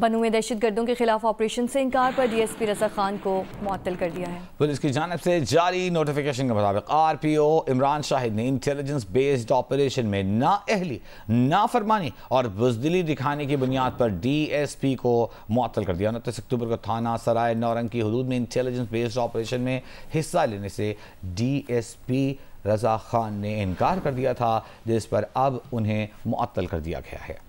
बन हुए दहशत गर्दों के खिलाफ ऑपरेशन से इंकार पर D S P Raza Khan को मुअल कर दिया है पुलिस की जानब से जारी नोटिफिकेशन के मुताबिक R P O Imran Shahid ने इंटेलिजेंस बेस्ड ऑपरेशन में ना अहली ना फरमानी और बुजदिली दिखाने की बुनियाद पर डी एस पी को मुअल कर दिया उनतीस अक्टूबर को थाना सराय नौरंग की हदूद में इंटेलिजेंस बेस्ड ऑपरेशन में हिस्सा लेने से D S P Raza Khan ने इनकार कर दिया था जिस पर अब उन्हें मुअल कर दिया गया है